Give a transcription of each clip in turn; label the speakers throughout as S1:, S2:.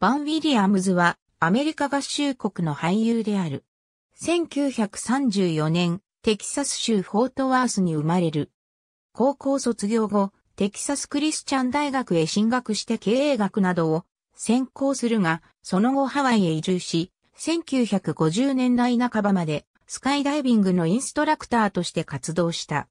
S1: バン・ウィリアムズはアメリカ合衆国の俳
S2: 優である。1934年、テキサス州フォートワースに生まれる。高校卒業後、テキサスクリスチャン大学へ進学して経営学などを専攻するが、その後ハワイへ移住し、1950年代半ばまでスカイダイビングのインストラクターとして活動した。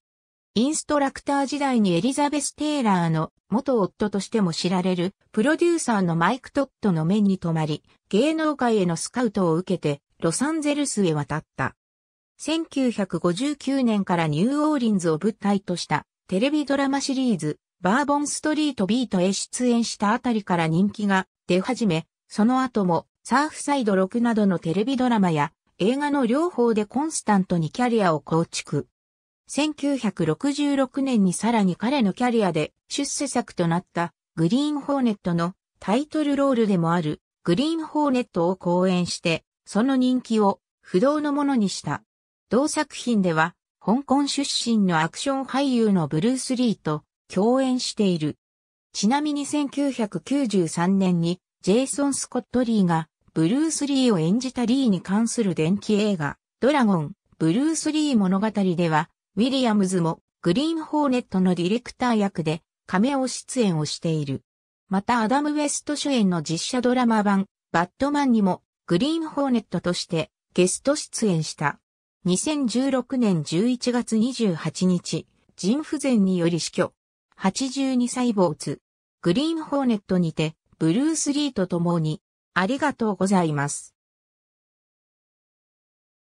S2: インストラクター時代にエリザベス・テイラーの元夫としても知られるプロデューサーのマイク・トットの目に留まり、芸能界へのスカウトを受けてロサンゼルスへ渡った。1959年からニューオーリンズを舞台としたテレビドラマシリーズバーボンストリートビートへ出演したあたりから人気が出始め、その後もサーフサイド6などのテレビドラマや映画の両方でコンスタントにキャリアを構築。1966年にさらに彼のキャリアで出世作となったグリーンホーネットのタイトルロールでもあるグリーンホーネットを講演して、その人気を不動のものにした。同作品では、香港出身のアクション俳優のブルース・リーと共演している。ちなみに1993年にジェイソン・スコット・リーがブルース・リーを演じたリーに関する電気映画ドラゴン・ブルース・リー物語ではウィリアムズもグリーンホーネットのディレクター役で亀を出演をしている。またアダム・ウェスト主演の実写ドラマ版バットマンにもグリーンホーネットとしてゲスト出演した。2016年11月28日、腎不全により死去。82歳主。グリーンホーネット
S1: にて、ブルース・リーと共に、ありがとうございます。